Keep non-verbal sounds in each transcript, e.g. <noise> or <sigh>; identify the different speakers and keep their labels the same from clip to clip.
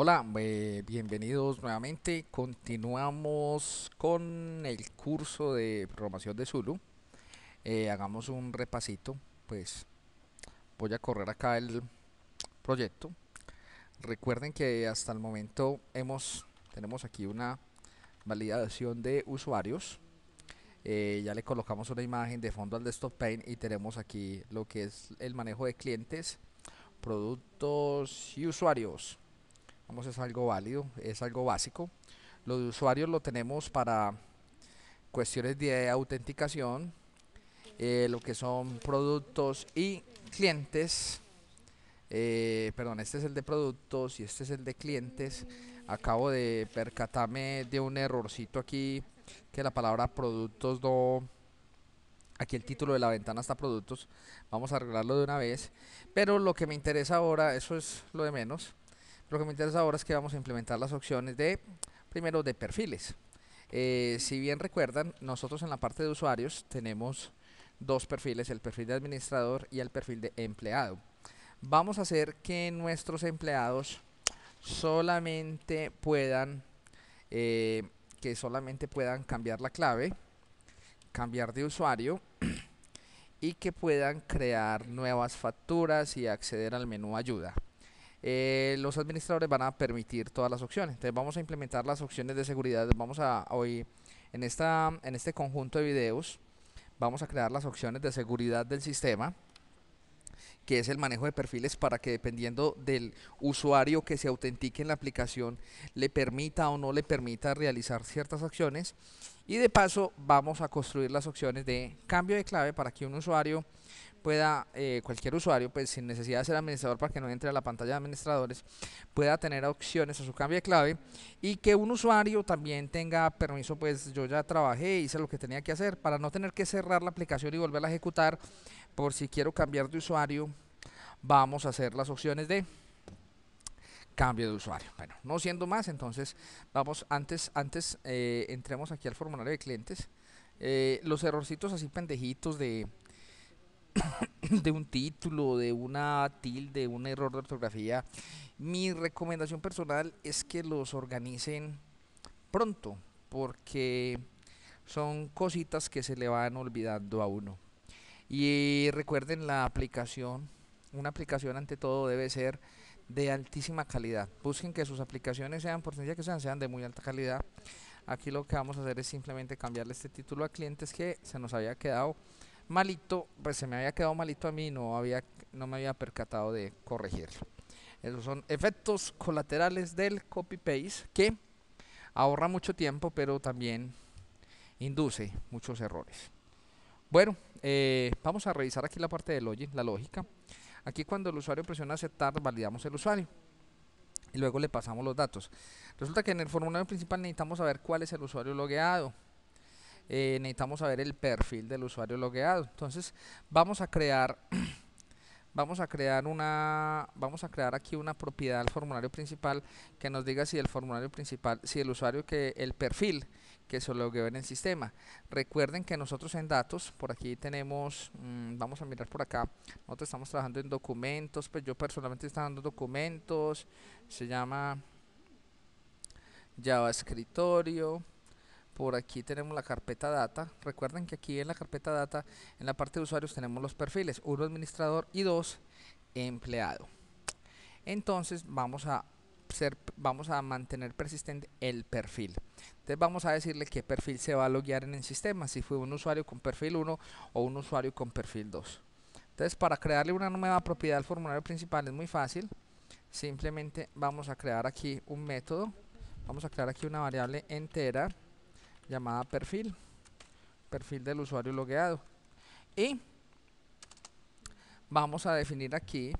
Speaker 1: Hola, eh, bienvenidos nuevamente. Continuamos con el curso de programación de Zulu. Eh, hagamos un repasito. Pues voy a correr acá el proyecto. Recuerden que hasta el momento hemos tenemos aquí una validación de usuarios. Eh, ya le colocamos una imagen de fondo al desktop pane y tenemos aquí lo que es el manejo de clientes, productos y usuarios. Vamos, es algo válido, es algo básico. Lo de usuarios lo tenemos para cuestiones de autenticación, eh, lo que son productos y clientes. Eh, perdón, este es el de productos y este es el de clientes. Acabo de percatarme de un errorcito aquí, que la palabra productos no... Aquí el título de la ventana está productos. Vamos a arreglarlo de una vez. Pero lo que me interesa ahora, eso es lo de menos lo que me interesa ahora es que vamos a implementar las opciones de, primero, de perfiles. Eh, si bien recuerdan, nosotros en la parte de usuarios tenemos dos perfiles, el perfil de administrador y el perfil de empleado. Vamos a hacer que nuestros empleados solamente puedan, eh, que solamente puedan cambiar la clave, cambiar de usuario <clears throat> y que puedan crear nuevas facturas y acceder al menú ayuda. Eh, los administradores van a permitir todas las opciones. Entonces vamos a implementar las opciones de seguridad. Vamos a hoy en, esta, en este conjunto de videos vamos a crear las opciones de seguridad del sistema que es el manejo de perfiles para que dependiendo del usuario que se autentique en la aplicación le permita o no le permita realizar ciertas acciones y de paso vamos a construir las opciones de cambio de clave para que un usuario pueda eh, cualquier usuario, pues sin necesidad de ser administrador para que no entre a la pantalla de administradores, pueda tener opciones a su cambio de clave y que un usuario también tenga permiso, pues yo ya trabajé, hice lo que tenía que hacer para no tener que cerrar la aplicación y volverla a ejecutar por si quiero cambiar de usuario, vamos a hacer las opciones de cambio de usuario. Bueno, no siendo más, entonces vamos, antes, antes eh, entremos aquí al formulario de clientes. Eh, los errorcitos así pendejitos de <coughs> de un título, de una tilde, un error de ortografía, mi recomendación personal es que los organicen pronto, porque son cositas que se le van olvidando a uno. Y recuerden la aplicación, una aplicación ante todo debe ser de altísima calidad. Busquen que sus aplicaciones sean, por sencilla que sean, sean de muy alta calidad. Aquí lo que vamos a hacer es simplemente cambiarle este título a clientes que se nos había quedado malito, pues se me había quedado malito a mí y no, había, no me había percatado de corregirlo. Esos son efectos colaterales del copy-paste que ahorra mucho tiempo, pero también induce muchos errores. Bueno, eh, vamos a revisar aquí la parte de login, la lógica. Aquí cuando el usuario presiona aceptar, validamos el usuario y luego le pasamos los datos. Resulta que en el formulario principal necesitamos saber cuál es el usuario logueado. Eh, necesitamos saber el perfil del usuario logueado. Entonces vamos a crear, <clears throat> vamos a crear una, vamos a crear aquí una propiedad al formulario principal que nos diga si el formulario principal, si el usuario que el perfil que se logueó en el sistema. Recuerden que nosotros en datos, por aquí tenemos, mm, vamos a mirar por acá, nosotros estamos trabajando en documentos, pues yo personalmente estoy dando documentos, se llama JavaScriptorio por aquí tenemos la carpeta data. Recuerden que aquí en la carpeta data, en la parte de usuarios tenemos los perfiles, uno administrador y dos empleado. Entonces vamos a, ser, vamos a mantener persistente el perfil. Entonces vamos a decirle qué perfil se va a loguear en el sistema, si fue un usuario con perfil 1 o un usuario con perfil 2. Entonces para crearle una nueva propiedad al formulario principal es muy fácil. Simplemente vamos a crear aquí un método, vamos a crear aquí una variable entera llamada perfil, perfil del usuario logueado. Y vamos a definir aquí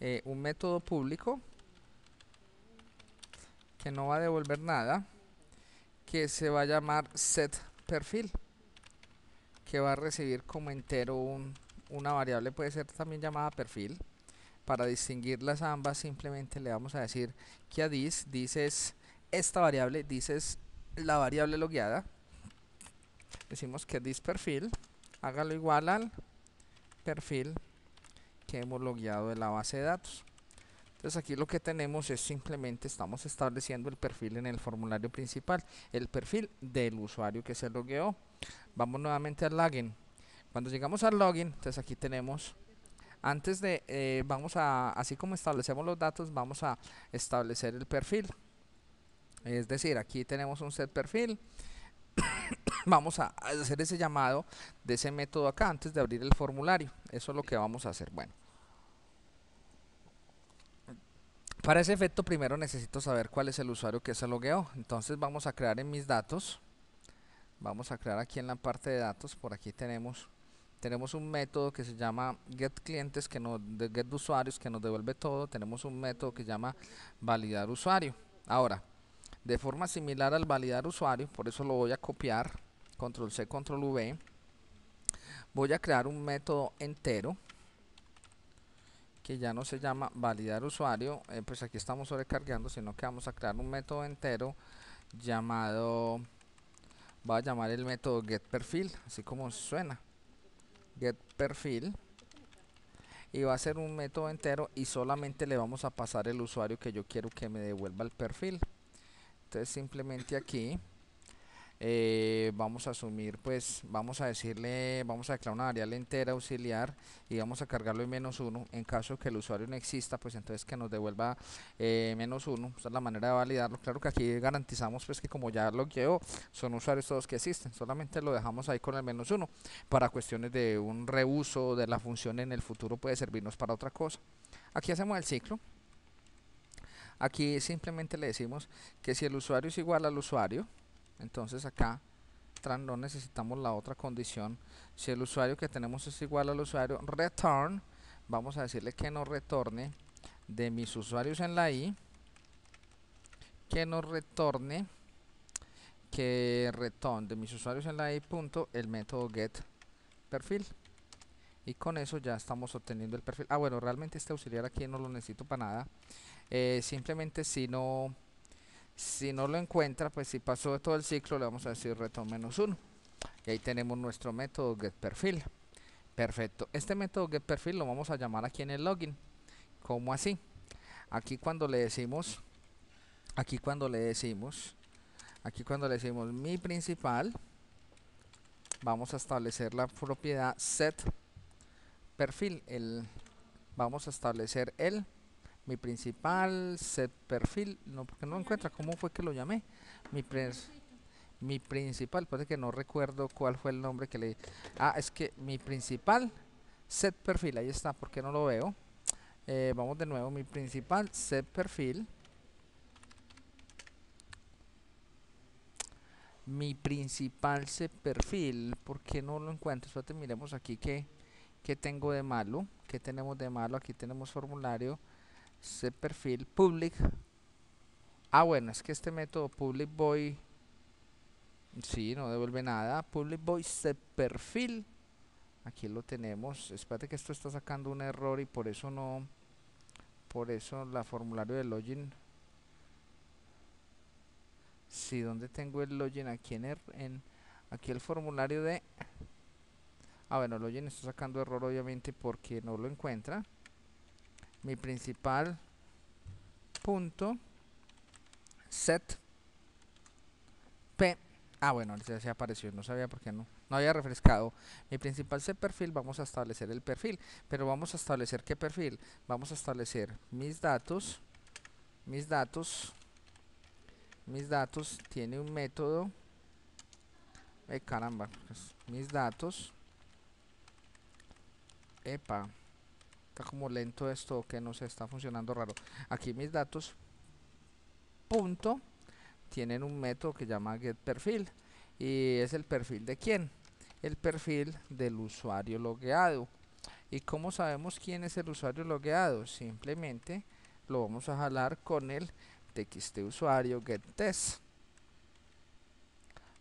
Speaker 1: eh, un método público que no va a devolver nada, que se va a llamar setPerfil, que va a recibir como entero una variable, puede ser también llamada perfil. Para distinguirlas ambas simplemente le vamos a decir que a this dices esta variable, dices la variable logueada. Decimos que perfil hágalo igual al perfil que hemos logueado de la base de datos. Entonces aquí lo que tenemos es simplemente estamos estableciendo el perfil en el formulario principal, el perfil del usuario que se logueó. Vamos nuevamente al login. Cuando llegamos al login, entonces aquí tenemos, antes de, eh, vamos a, así como establecemos los datos, vamos a establecer el perfil. Es decir, aquí tenemos un set perfil. <coughs> vamos a hacer ese llamado de ese método acá antes de abrir el formulario. Eso es lo que vamos a hacer. Bueno. Para ese efecto primero necesito saber cuál es el usuario que se logueó. Entonces vamos a crear en mis datos. Vamos a crear aquí en la parte de datos. Por aquí tenemos tenemos un método que se llama get clientes que nos get usuarios que nos devuelve todo tenemos un método que se llama validar usuario ahora de forma similar al validar usuario, por eso lo voy a copiar, control C, control V. Voy a crear un método entero que ya no se llama validar usuario, eh, pues aquí estamos sobrecargando, sino que vamos a crear un método entero llamado, va a llamar el método getPerfil, así como suena, getPerfil, y va a ser un método entero y solamente le vamos a pasar el usuario que yo quiero que me devuelva el perfil. Entonces simplemente aquí eh, vamos a asumir, pues vamos a decirle, vamos a declarar una variable entera auxiliar y vamos a cargarlo en menos 1. En caso que el usuario no exista, pues entonces que nos devuelva eh, menos uno 1. Esta es la manera de validarlo. Claro que aquí garantizamos pues que como ya lo llevo, son usuarios todos que existen. Solamente lo dejamos ahí con el menos 1. Para cuestiones de un reuso de la función en el futuro puede servirnos para otra cosa. Aquí hacemos el ciclo. Aquí simplemente le decimos que si el usuario es igual al usuario, entonces acá no necesitamos la otra condición. Si el usuario que tenemos es igual al usuario return, vamos a decirle que nos retorne de mis usuarios en la i, que nos retorne, que retorne de mis usuarios en la i punto el método get perfil y con eso ya estamos obteniendo el perfil ah bueno realmente este auxiliar aquí no lo necesito para nada eh, simplemente si no si no lo encuentra pues si pasó todo el ciclo le vamos a decir retón menos uno y ahí tenemos nuestro método getPerfil perfecto este método getPerfil lo vamos a llamar aquí en el login ¿Cómo así aquí cuando le decimos aquí cuando le decimos aquí cuando le decimos mi principal vamos a establecer la propiedad set perfil. El, vamos a establecer el, mi principal set perfil. No, porque no encuentra cómo fue que lo llamé. Mi, mi principal, parece que no recuerdo cuál fue el nombre que le... Ah, es que mi principal set perfil, ahí está, porque no lo veo. Eh, vamos de nuevo, mi principal set perfil. mi principal set perfil, porque no lo encuentro? miremos aquí que ¿Qué tengo de malo? ¿Qué tenemos de malo? Aquí tenemos formulario. Este perfil public. Ah, bueno, es que este método public voy. Sí, no devuelve nada. Public voy perfil. Aquí lo tenemos. Espérate que esto está sacando un error y por eso no. Por eso la formulario de login. Sí, ¿dónde tengo el login? Aquí en er, aquí el formulario de Ah, bueno, Login está sacando error obviamente porque no lo encuentra. Mi principal punto set p. Ah, bueno, ya se apareció, no sabía por qué no, no había refrescado. Mi principal set perfil, vamos a establecer el perfil, pero vamos a establecer qué perfil. Vamos a establecer mis datos, mis datos, mis datos, tiene un método. Eh, caramba, pues, mis datos Epa. Está como lento esto que no se está funcionando raro. Aquí mis datos. Punto. Tienen un método que llama getPerfil. Y es el perfil de quién? El perfil del usuario logueado. ¿Y cómo sabemos quién es el usuario logueado? Simplemente lo vamos a jalar con el txtusuario este usuario getTest.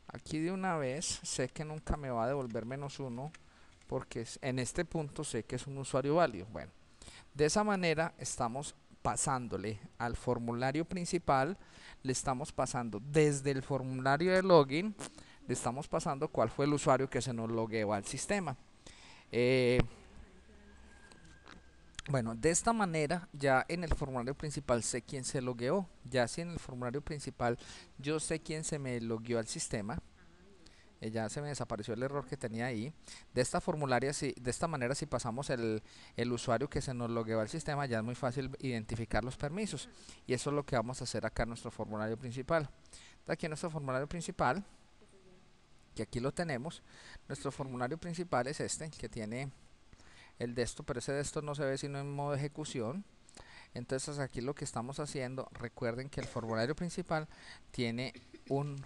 Speaker 1: Aquí de una vez, sé que nunca me va a devolver menos uno porque en este punto sé que es un usuario válido. Bueno, de esa manera estamos pasándole al formulario principal, le estamos pasando desde el formulario de login, le estamos pasando cuál fue el usuario que se nos logueó al sistema. Eh, bueno, de esta manera ya en el formulario principal sé quién se logueó. Ya si en el formulario principal yo sé quién se me logueó al sistema, eh, ya se me desapareció el error que tenía ahí. De esta formularia, de esta manera, si pasamos el, el usuario que se nos logueó al sistema, ya es muy fácil identificar los permisos. Y eso es lo que vamos a hacer acá en nuestro formulario principal. Aquí en nuestro formulario principal, que aquí lo tenemos, nuestro formulario principal es este, que tiene el de esto, pero ese de esto no se ve sino en modo ejecución. Entonces aquí lo que estamos haciendo, recuerden que el formulario principal tiene un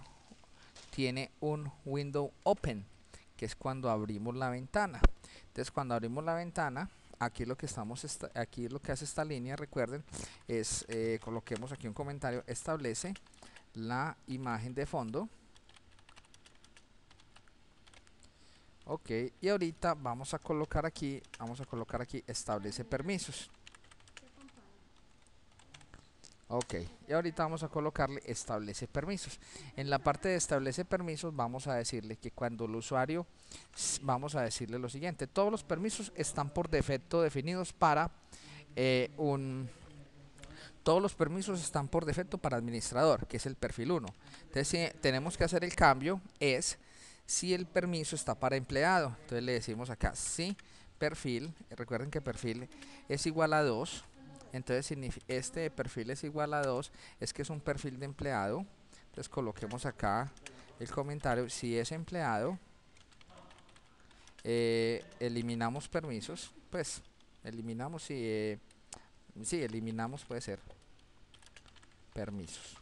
Speaker 1: tiene un window open, que es cuando abrimos la ventana. Entonces, cuando abrimos la ventana, aquí lo que estamos aquí lo que hace esta línea, recuerden, es eh, coloquemos aquí un comentario, establece la imagen de fondo. Ok, y ahorita vamos a colocar aquí, vamos a colocar aquí establece permisos. Ok, y ahorita vamos a colocarle establece permisos. En la parte de establece permisos vamos a decirle que cuando el usuario, vamos a decirle lo siguiente, todos los permisos están por defecto definidos para eh, un... Todos los permisos están por defecto para administrador, que es el perfil 1. Entonces si tenemos que hacer el cambio, es si el permiso está para empleado. Entonces le decimos acá, sí, perfil, recuerden que perfil es igual a 2 entonces este perfil es igual a 2, es que es un perfil de empleado. Entonces coloquemos acá el comentario, si es empleado, eh, eliminamos permisos, pues eliminamos si... Eh, sí, eliminamos puede ser permisos.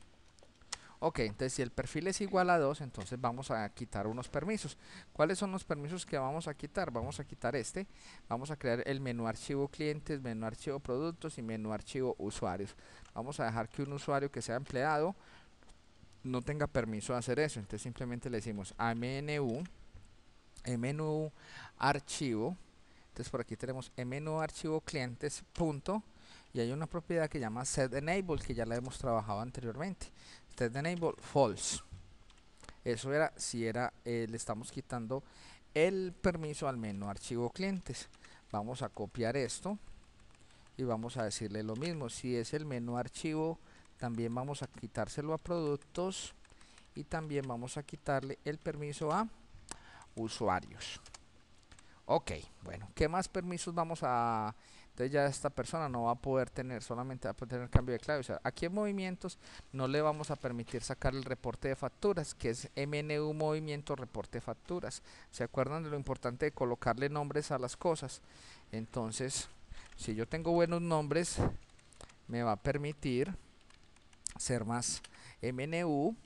Speaker 1: Ok, entonces si el perfil es igual a 2, entonces vamos a quitar unos permisos. ¿Cuáles son los permisos que vamos a quitar? Vamos a quitar este. Vamos a crear el menú archivo clientes, menú archivo productos y menú archivo usuarios. Vamos a dejar que un usuario que sea empleado no tenga permiso de hacer eso. Entonces simplemente le decimos MNU, menú archivo. Entonces por aquí tenemos menú archivo clientes punto y hay una propiedad que llama set enable que ya la hemos trabajado anteriormente set enable false eso era si era eh, le estamos quitando el permiso al menú archivo clientes vamos a copiar esto y vamos a decirle lo mismo si es el menú archivo también vamos a quitárselo a productos y también vamos a quitarle el permiso a usuarios ok bueno qué más permisos vamos a entonces ya esta persona no va a poder tener, solamente va a poder tener cambio de clave. O sea, aquí en movimientos no le vamos a permitir sacar el reporte de facturas, que es MNU movimiento reporte de facturas. ¿Se acuerdan de lo importante de colocarle nombres a las cosas? Entonces, si yo tengo buenos nombres, me va a permitir ser más MNU